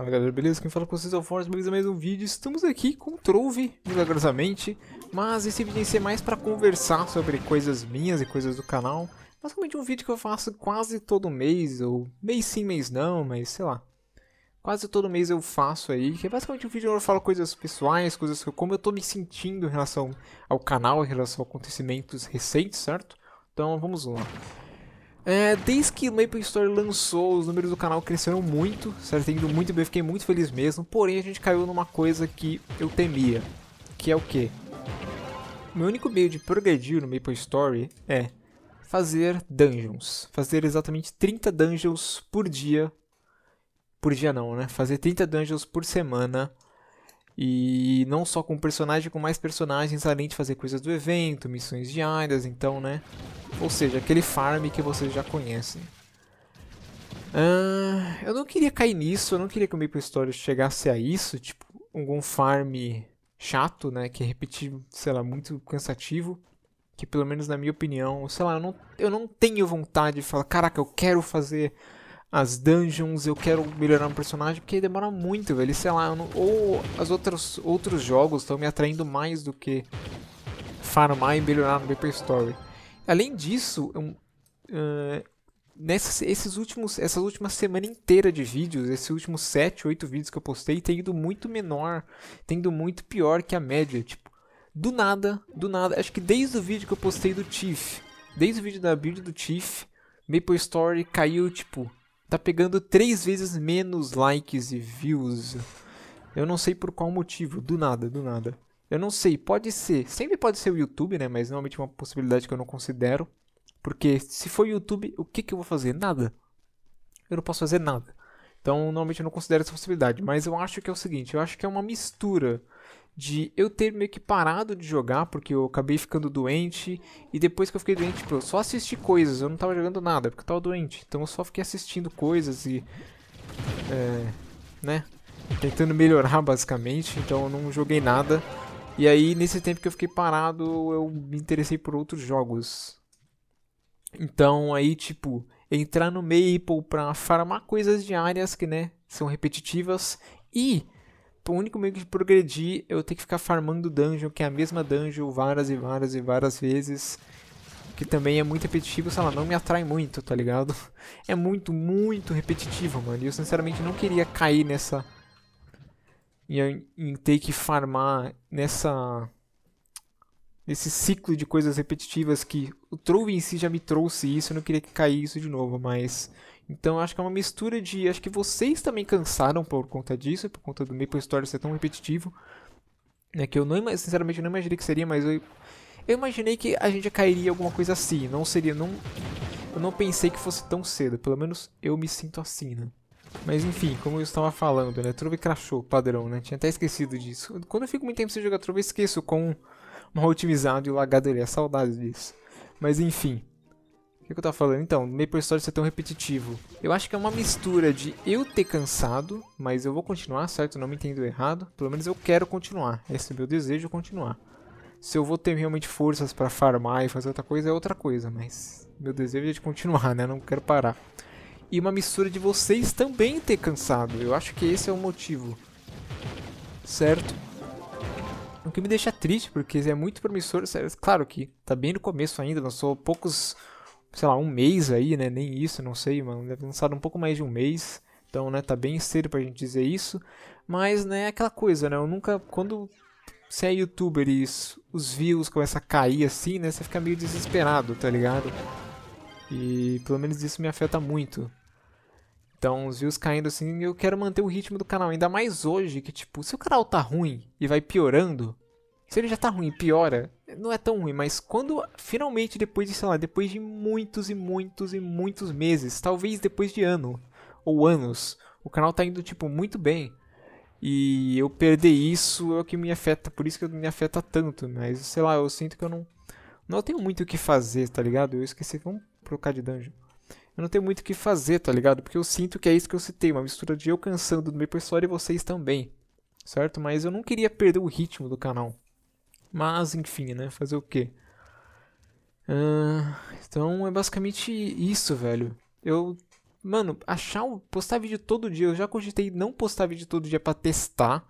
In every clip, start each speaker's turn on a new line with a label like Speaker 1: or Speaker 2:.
Speaker 1: Fala galera, beleza? Quem fala com vocês é o Force, beleza? Mais um vídeo. Estamos aqui com o Trove, milagrosamente. Mas esse vídeo vai ser mais para conversar sobre coisas minhas e coisas do canal. Basicamente um vídeo que eu faço quase todo mês, ou mês sim, mês não, mas sei lá. Quase todo mês eu faço aí, que é basicamente um vídeo onde eu falo coisas pessoais, coisas que, como eu tô me sentindo em relação ao canal, em relação a acontecimentos recentes, certo? Então vamos lá. É, desde que o Maple Story lançou, os números do canal cresceram muito, certo? Tem ido muito bem, fiquei muito feliz mesmo. Porém, a gente caiu numa coisa que eu temia, que é o quê? Meu único meio de progredir no Maple Story é fazer dungeons. Fazer exatamente 30 dungeons por dia. Por dia não, né? Fazer 30 dungeons por semana e não só com personagem, com mais personagens, além de fazer coisas do evento, missões diárias, então, né? Ou seja, aquele farm que vocês já conhecem. Ah, eu não queria cair nisso, eu não queria que o Maple Story chegasse a isso, tipo, algum farm chato, né, que é repetir, sei lá, muito cansativo que pelo menos na minha opinião, sei lá, eu não, eu não tenho vontade de falar, caraca, eu quero fazer as dungeons, eu quero melhorar meu personagem, porque demora muito, velho, sei lá, não... ou as outras outros jogos estão me atraindo mais do que farmar e melhorar no Paper Story. Além disso, eu, uh, nessas, esses últimos, essas últimas semana inteira de vídeos, esses últimos 7, 8 vídeos que eu postei, tem ido muito menor, tem ido muito pior que a média, tipo, do nada, do nada, acho que desde o vídeo que eu postei do Tiff, desde o vídeo da build do Tiff, Maple Story caiu, tipo, tá pegando três vezes menos likes e views. Eu não sei por qual motivo, do nada, do nada. Eu não sei, pode ser, sempre pode ser o YouTube, né? Mas normalmente é uma possibilidade que eu não considero. Porque se for o YouTube, o que, que eu vou fazer? Nada. Eu não posso fazer nada. Então, normalmente eu não considero essa possibilidade. Mas eu acho que é o seguinte, eu acho que é uma mistura de eu ter meio que parado de jogar porque eu acabei ficando doente e depois que eu fiquei doente, tipo, eu só assisti coisas, eu não tava jogando nada porque eu tava doente. Então eu só fiquei assistindo coisas e é, né, tentando melhorar basicamente, então eu não joguei nada. E aí nesse tempo que eu fiquei parado, eu me interessei por outros jogos. Então aí tipo, entrar no Maple pra farmar coisas diárias que, né, são repetitivas e o único meio de progredir é eu ter que ficar farmando dungeon, que é a mesma dungeon várias e várias e várias vezes. Que também é muito repetitivo, sei lá, não me atrai muito, tá ligado? É muito, muito repetitivo, mano. E eu sinceramente não queria cair nessa... Em, em ter que farmar nessa... Nesse ciclo de coisas repetitivas que o Trove em si já me trouxe isso, eu não queria cair isso de novo, mas então acho que é uma mistura de. Acho que vocês também cansaram por conta disso, por conta do Maple Story ser tão repetitivo. Né, que eu não, sinceramente não imaginei que seria, mas eu, eu imaginei que a gente cairia em alguma coisa assim. Não seria. Não, eu não pensei que fosse tão cedo. Pelo menos eu me sinto assim, né? Mas enfim, como eu estava falando, né? Trove crashou, padrão, né? Tinha até esquecido disso. Quando eu fico muito tempo sem jogar Trove, eu esqueço com mal otimizado e lagado ele. É saudade disso. Mas enfim que, que eu tava falando? Então, Maple Story ser tão repetitivo. Eu acho que é uma mistura de eu ter cansado, mas eu vou continuar, certo? Não me entendo errado. Pelo menos eu quero continuar. Esse é o meu desejo, continuar. Se eu vou ter realmente forças para farmar e fazer outra coisa, é outra coisa, mas meu desejo é de continuar, né? Não quero parar. E uma mistura de vocês também ter cansado. Eu acho que esse é o motivo. Certo? O que me deixa triste, porque é muito promissor. Claro que tá bem no começo ainda, não sou poucos sei lá, um mês aí, né? Nem isso, não sei, mano. Deve ter lançado um pouco mais de um mês. Então, né, tá bem cedo pra gente dizer isso. Mas, né, é aquela coisa, né? Eu nunca. Quando você é youtuber e os views começam a cair assim, né? Você fica meio desesperado, tá ligado? E pelo menos isso me afeta muito. Então, os views caindo assim, eu quero manter o ritmo do canal. Ainda mais hoje, que tipo, se o canal tá ruim e vai piorando, se ele já tá ruim e piora, não é tão ruim, mas quando finalmente depois de, sei lá, depois de muitos e muitos e muitos meses, talvez depois de ano ou anos, o canal tá indo tipo muito bem. E eu perder isso é o que me afeta, por isso que me afeta tanto, mas sei lá, eu sinto que eu não não tenho muito o que fazer, tá ligado? Eu esqueci, vamos trocar de dungeon. Eu não tenho muito o que fazer, tá ligado? Porque eu sinto que é isso que eu citei, uma mistura de eu cansando do meu pessoal e vocês também, certo? Mas eu não queria perder o ritmo do canal. Mas, enfim, né? Fazer o quê? Uh, então é basicamente isso, velho. Eu. Mano, achar postar vídeo todo dia. Eu já cogitei não postar vídeo todo dia para testar.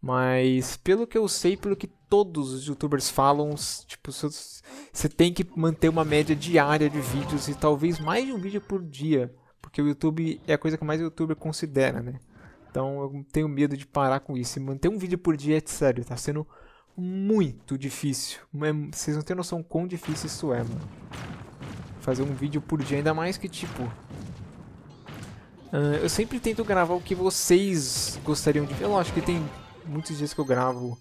Speaker 1: Mas pelo que eu sei, pelo que todos os youtubers falam, tipo, você tem que manter uma média diária de vídeos e talvez mais de um vídeo por dia. Porque o YouTube é a coisa que mais o youtuber considera, né? Então eu tenho medo de parar com isso. E manter um vídeo por dia é sério, tá sendo muito difícil. Vocês não têm noção quão difícil isso é, mano. Fazer um vídeo por dia, ainda mais que, tipo... Uh, eu sempre tento gravar o que vocês gostariam de ver. Lógico que tem muitos dias que eu gravo...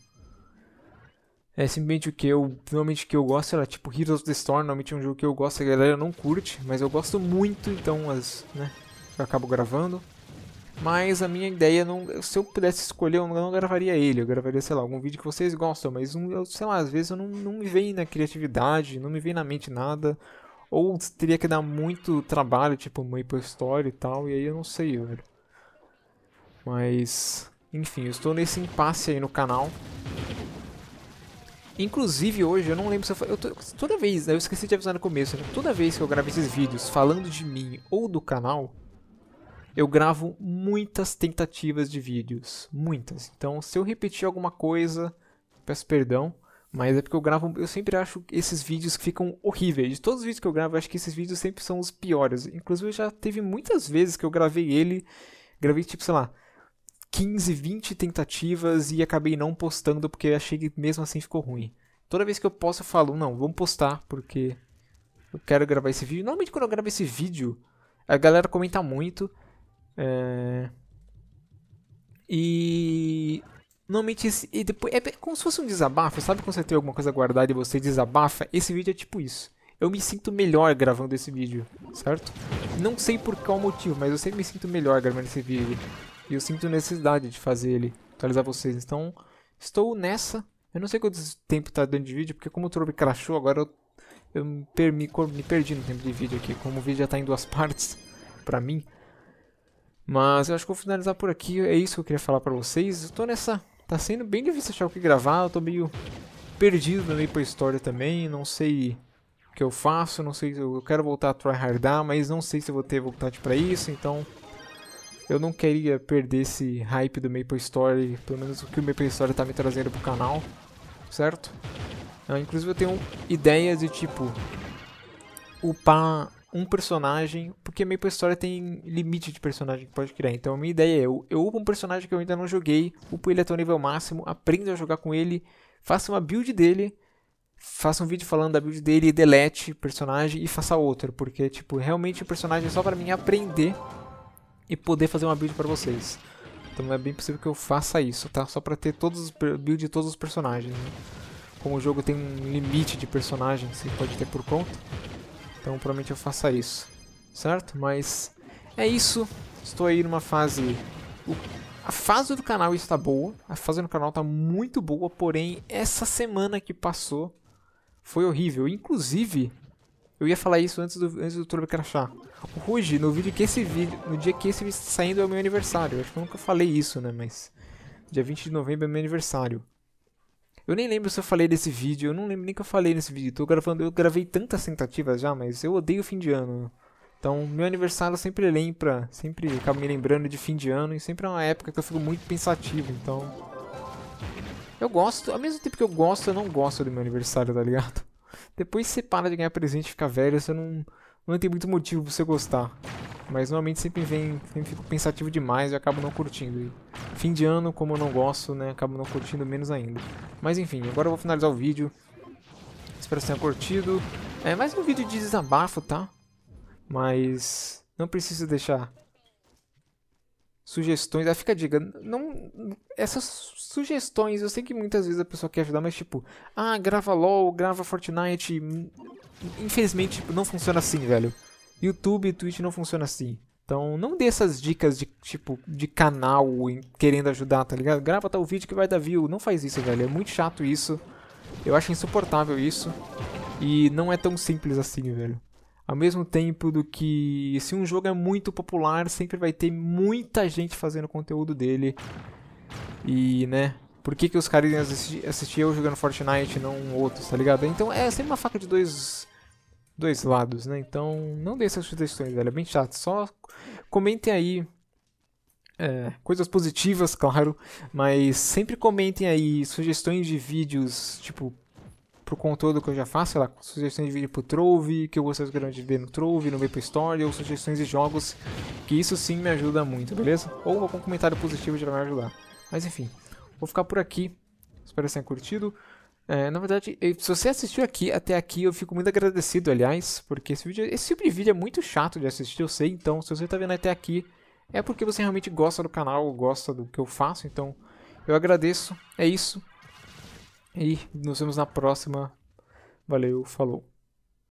Speaker 1: É simplesmente o que eu... Normalmente que eu gosto era, tipo, Heroes of the Storm. Normalmente é um jogo que eu gosto, a galera não curte. Mas eu gosto muito, então, as, né? Eu acabo gravando. Mas a minha ideia, não, se eu pudesse escolher, eu não gravaria ele. Eu gravaria, sei lá, algum vídeo que vocês gostam. Mas, eu, sei lá, às vezes eu não, não me vem na criatividade, não me vem na mente nada. Ou teria que dar muito trabalho, tipo Maple Story e tal. E aí eu não sei, velho. Mas, enfim, eu estou nesse impasse aí no canal. Inclusive hoje, eu não lembro se eu, eu tô, Toda vez, né, eu esqueci de avisar no começo, né? Toda vez que eu gravo esses vídeos falando de mim ou do canal eu gravo muitas tentativas de vídeos, muitas. Então, se eu repetir alguma coisa, peço perdão, mas é porque eu gravo, eu sempre acho esses vídeos que ficam horríveis. De todos os vídeos que eu gravo, eu acho que esses vídeos sempre são os piores. Inclusive, já teve muitas vezes que eu gravei ele, gravei tipo, sei lá, 15, 20 tentativas e acabei não postando porque achei que mesmo assim ficou ruim. Toda vez que eu posso, eu falo, não, vamos postar porque eu quero gravar esse vídeo. Normalmente quando eu gravo esse vídeo, a galera comenta muito é... E normalmente esse, e depois é como se fosse um desabafo, sabe quando você tem alguma coisa guardada e você desabafa? Esse vídeo é tipo isso. Eu me sinto melhor gravando esse vídeo, certo? Não sei por qual motivo, mas eu sempre me sinto melhor gravando esse vídeo. E eu sinto necessidade de fazer ele, atualizar vocês. Então, estou nessa. Eu não sei quanto tempo está dando de vídeo, porque como o Trobe crashou, agora eu, eu me, me, perdi no tempo de vídeo aqui. Como o vídeo já está em duas partes, pra mim, mas eu acho que vou finalizar por aqui. É isso que eu queria falar pra vocês. Eu tô nessa... Tá sendo bem difícil achar o que gravar. Eu tô meio perdido no meio pra história também. Não sei o que eu faço. Não sei se eu quero voltar a tryhardar. Mas não sei se eu vou ter vontade pra isso. Então... Eu não queria perder esse hype do Maple Story, pelo menos o que o Maple Story tá me trazendo pro canal, certo? Ah, inclusive eu tenho ideias de tipo upar um personagem, porque meio que a história tem limite de personagem que pode criar. Então a minha ideia é: eu, eu upo um personagem que eu ainda não joguei, upo ele até o nível máximo, aprendo a jogar com ele, faça uma build dele, faça um vídeo falando da build dele, delete personagem e faça outro, porque tipo, realmente o personagem é só para mim aprender e poder fazer uma build para vocês. Então é bem possível que eu faça isso, tá? Só para ter todos os build de todos os personagens. Né? Como o jogo tem um limite de personagens, você pode ter por conta então provavelmente eu faça isso, certo? Mas é isso. Estou aí numa fase... A fase do canal está boa, a fase do canal está muito boa, porém essa semana que passou foi horrível. Inclusive, eu ia falar isso antes do, antes do turbo crashar. O Ruge, no vídeo que esse vídeo, no dia que esse vídeo está saindo é o meu aniversário. Eu acho que eu nunca falei isso, né, mas dia 20 de novembro é meu aniversário. Eu nem lembro se eu falei desse vídeo, eu não lembro nem que eu falei nesse vídeo. Tô gravando, eu gravei tantas tentativas já, mas eu odeio fim de ano. Então, meu aniversário sempre lembra, sempre acabo me lembrando de fim de ano e sempre é uma época que eu fico muito pensativo, então. Eu gosto, ao mesmo tempo que eu gosto, eu não gosto do meu aniversário, tá ligado? Depois você para de ganhar presente e fica velho, você não, não tem muito motivo pra você gostar. Mas normalmente sempre vem, sempre fico pensativo demais e acabo não curtindo. E fim de ano, como eu não gosto, né, acabo não curtindo menos ainda. Mas enfim, agora eu vou finalizar o vídeo. Espero que tenha curtido. É mais um vídeo de desabafo, tá? Mas não preciso deixar sugestões. Ah, fica a dica, não, essas sugestões, eu sei que muitas vezes a pessoa quer ajudar, mas tipo, ah, grava LOL, grava Fortnite. Infelizmente, tipo, não funciona assim, velho. YouTube e Twitch não funciona assim. Então, não dê essas dicas de tipo de canal querendo ajudar, tá ligado? Grava tal vídeo que vai dar view. Não faz isso, velho. É muito chato isso. Eu acho insuportável isso. E não é tão simples assim, velho. Ao mesmo tempo do que se um jogo é muito popular, sempre vai ter muita gente fazendo conteúdo dele. E, né, por que, que os caras assistiam eu jogando Fortnite e não outros, tá ligado? Então é, é sempre uma faca de dois dois lados, né? Então, não deixe essas sugestões, velho. É bem chato. Só comentem aí é, coisas positivas, claro, mas sempre comentem aí sugestões de vídeos, tipo, pro conteúdo que eu já faço, sei lá, sugestões de vídeo pro Trove, que eu gostaria de ver no Trove, no Vape Story, ou sugestões de jogos, que isso sim me ajuda muito, beleza? Ou algum comentário positivo já vai me ajudar. Mas enfim, vou ficar por aqui, espero que tenham curtido. É, na verdade, se você assistiu aqui até aqui, eu fico muito agradecido, aliás, porque esse, vídeo, esse tipo de vídeo é muito chato de assistir, eu sei, então se você está vendo até aqui, é porque você realmente gosta do canal, gosta do que eu faço, então eu agradeço, é isso. E nos vemos na próxima. Valeu, falou.